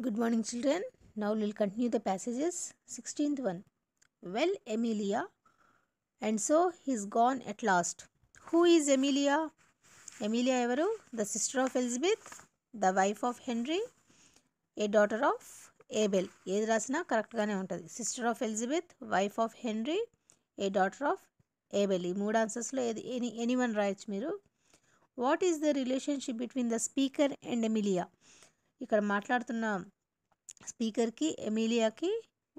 Good morning, children. Now we'll continue the passages. 16th one. Well, Emilia, and so he's gone at last. Who is Emilia? Emilia Everu, the sister of Elizabeth, the wife of Henry, a daughter of Abel ఏది రాసినా కరెక్ట్గానే ఉంటుంది sister of Elizabeth wife of Henry a daughter of Abel ఈ మూడు ఆన్సర్స్లో ఏది any any one రాయొచ్చు మీరు what is the relationship between the speaker and Emilia ఇక్కడ మాట్లాడుతున్న స్పీకర్కి ఎమిలియాకి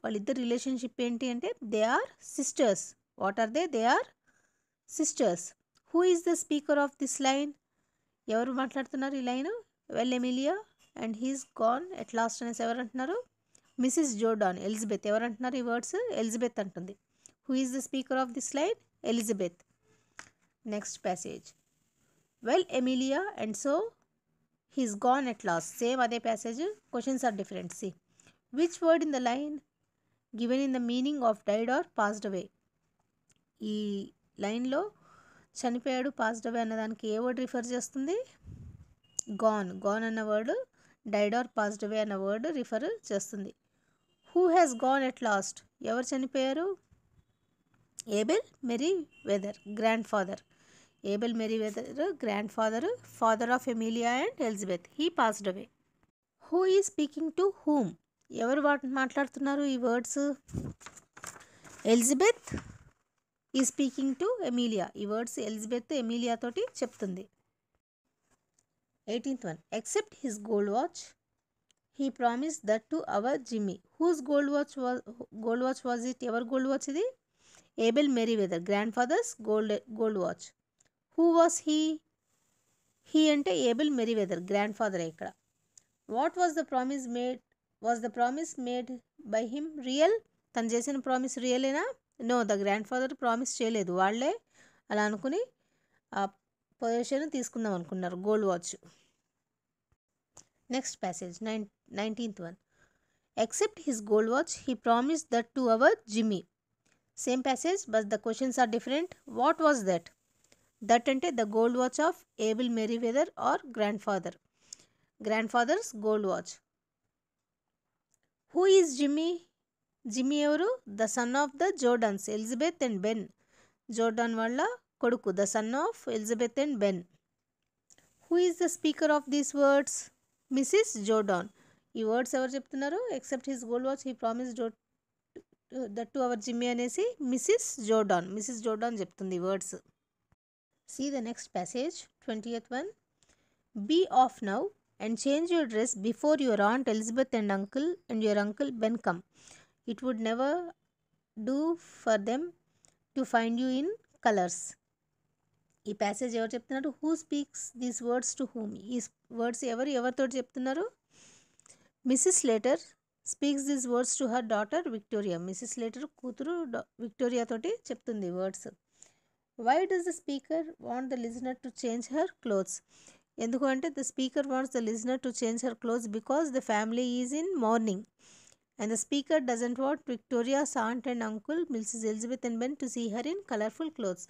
వాళ్ళిద్దరు రిలేషన్షిప్ ఏంటి అంటే they are sisters what are they they are sisters who is the speaker of this line ఎవరు మాట్లాడుతున్నారు ఈ line well Emilia and he's gone at last అనేసి ఎవరు అంటున్నారు మిసిస్ జోర్డాన్ ఎలిజబెత్ ఎవరు అంటున్నారు ఈ వర్డ్స్ ఎలిజబెత్ అంటుంది who is the speaker of this line Elizabeth next passage well Emilia and so he's gone at last same అదే passage questions are different C which word in the line given in the meaning of died or passed away ఈ లైన్లో చనిపోయాడు passed away అన్నదానికి ఏ word refer చేస్తుంది gone gone అన్న word died or passed అవే అన్న word refer చేస్తుంది who has gone at last ఎవరు చనిపోయారు Abel Meriweather grandfather Abel Meriweather grandfather father of Emilia and Elizabeth he passed away who is speaking to whom ఎవరు మాట్లాడుతున్నారు ఈ words Elizabeth is speaking to Emilia ఈ words Elizabeth Emilia తోటి చెప్తుంది eighteenth one except his gold watch he promise that to our Jimmy whose gold watch gold watch was it ever gold watch ఇది Abel Weather grandfather's gold gold watch who was he he అంటే Abel Meriwether grandfather ఇక్కడ what was the promise made was the promise made by him real తను చేసిన promise రియలేనా no the grandfather promise చేయలేదు వాళ్ళే అలా అనుకుని ఆ పొజిషన్ తీసుకుందాం అనుకున్నారు gold watch next passage nine nineteenth one except his gold watch he promise that to our Jimmy same passage but the questions are different what was that that అంటే the gold watch of Meriwether or grandfather grandfather's gold watch who is Jimmy Jimmy ఎవరు the son of the Jordans Elizabeth and Ben Jordan వాళ్ళ కొడుకు the son of Elizabeth and Ben who is the speaker of these words Mrs Jordan ఈ words ఎవరు చెప్తున్నారు except his gold watch he promise Joe that to our Jimmy అనేసి Mrs Jordan Mrs Jordan చెప్తుంది words See the next passage, 20th one. Be off now and change your dress before your aunt Elizabeth and uncle and your uncle Ben come. It would never do for them to find you in colours ఈ passage ఎవరు చెప్తున్నారు who speaks these words to whom ఈ words ఎవరు ఎవరితో చెప్తున్నారు Mrs Later speaks these words to her daughter Victoria Mrs Later కూతురు Victoria తోటి చెప్తుంది words why does the speaker want the listener to change her clothes ఎందుకంటే the speaker wants the listener to change her clothes because the family is in mourning and the speaker doesn't want Victoria సాంట్ and uncle Mrs Elizabeth and Ben to see her in colourful clothes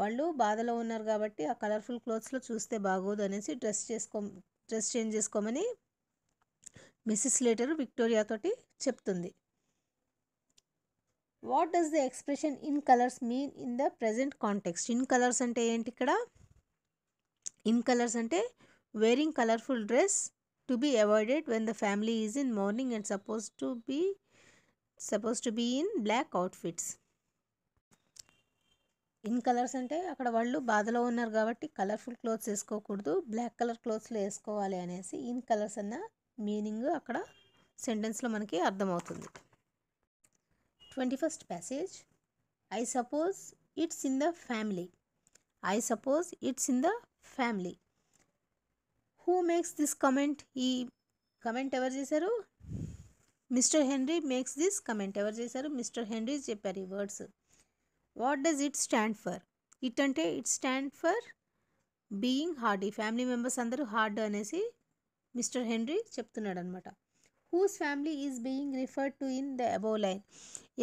వాళ్ళు బాధలో ఉన్నారు కాబట్టి ఆ colourful క్లోత్స్లో చూస్తే బాగోదు అనేసి dress చేసుకో dress change చేసుకోమని మిస్సెస్ లెటర్ విక్టోరియాతోటి చెప్తుంది what does the expression in colours mean in the present context in colours అంటే ఏంటి ఇక్కడ ఇన్ కలర్స్ అంటే wearing colourful dress to be avoided when the family is in mourning and supposed to be supposed to be in black outfits in colours అంటే అక్కడ వాళ్ళు బాధలో ఉన్నారు కాబట్టి కలర్ఫుల్ క్లోత్స్ వేసుకోకూడదు బ్లాక్ కలర్ క్లోత్స్లో వేసుకోవాలి అనేసి ఇన్ కలర్స్ అన్న మీనింగ్ అక్కడ సెంటెన్స్లో మనకి అర్థమవుతుంది twenty first passage I suppose it's in the family I suppose it's in the family who makes this comment ఈ కమెంట్ ఎవరు చేశారు Mr Henry makes this comment ఎవరు చేశారు మిస్టర్ హెన్రీ చెప్పారు ఈ words what does it stand for it అంటే it stand for being hard ఈ family members అందరూ హార్డ్ అనేసి మిస్టర్ హెన్రీ చెప్తున్నాడు అనమాట whose family is being referred to in the above line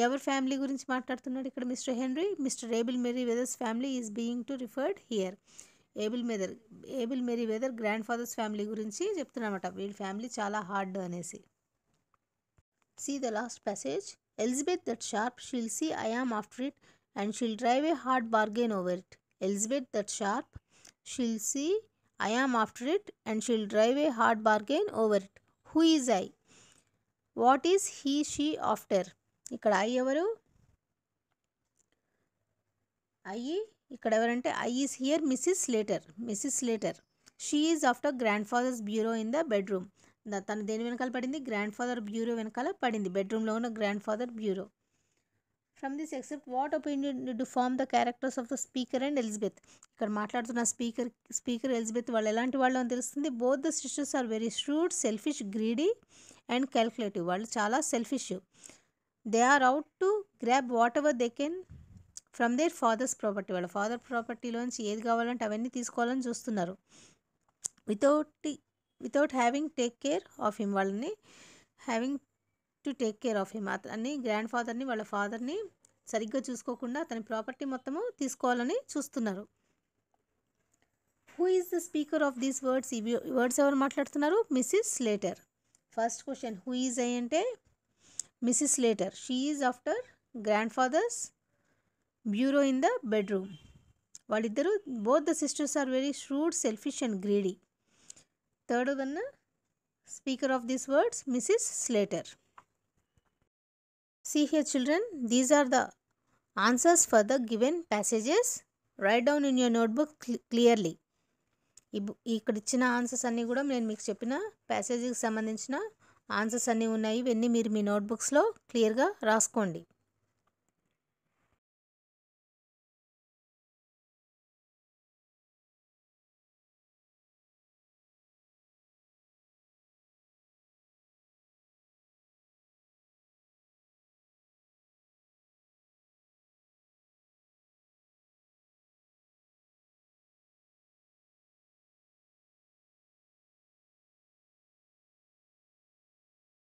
ever family gurinchi maatladutunnadu ikkada mr henry mr abel mary family is being to referred here abel mather abel mary grandfather's family gurinchi cheptunnamata veer family chala hard anesi see the last passage elizabeth that sharp she'll see i am after it and she'll drive a hard bargain over it elizabeth that sharp she'll see i am after it and she'll drive a hard bargain over it who is i what is he she after ఇక్కడ I ఎవరు I ఇక్కడ ఎవరంటే I is here Mrs Slater Mrs Slater she is after grandfather's bureau in the bedroom తను దేని వెనకాల పడింది grand grandfather bureau వెనకాల పడింది బెడ్రూమ్లో ఉన్న grandfather bureau from this except what opinion to form the characters of the speaker and Elizabeth ఇక్కడ మాట్లాడుతున్న స్పీకర్ స్పీకర్ ఎలిజబెత్ వాళ్ళు ఎలాంటి వాళ్ళు అని తెలుస్తుంది both the sisters are very shrewd selfish greedy and calculative వాళ్ళు చాలా selfish they are out to grab whatever they can from their father's property వాళ్ళ ఫాదర్ ప్రాపర్టీలోంచి ఏది కావాలంటే అవన్నీ తీసుకోవాలని చూస్తున్నారు without without having take care of him వాళ్ళని having to take care of him అతన్ని గ్రాండ్ ఫాదర్ని వాళ్ళ ఫాదర్ని సరిగ్గా చూసుకోకుండా అతని ప్రాపర్టీ మొత్తము తీసుకోవాలని చూస్తున్నారు who is the speaker of these words ఈ వర్డ్స్ ఎవరు మాట్లాడుతున్నారు Mrs Slater first question who is I అంటే Mrs Slater she is after grandfather's bureau in the bedroom వాళ్ళిద్దరూ both the sisters are very shrewd selfish and greedy third one speaker of these words Mrs Slater See here children, these are the answers for the given passages. Write down in your notebook clearly. ఇక్కడ ఇచ్చిన answers అన్నీ కూడా నేను మీకు చెప్పిన ప్యాసేజీకి సంబంధించిన answers అన్నీ ఉన్నాయి ఇవన్నీ మీరు మీ నోట్బుక్స్లో క్లియర్గా రాసుకోండి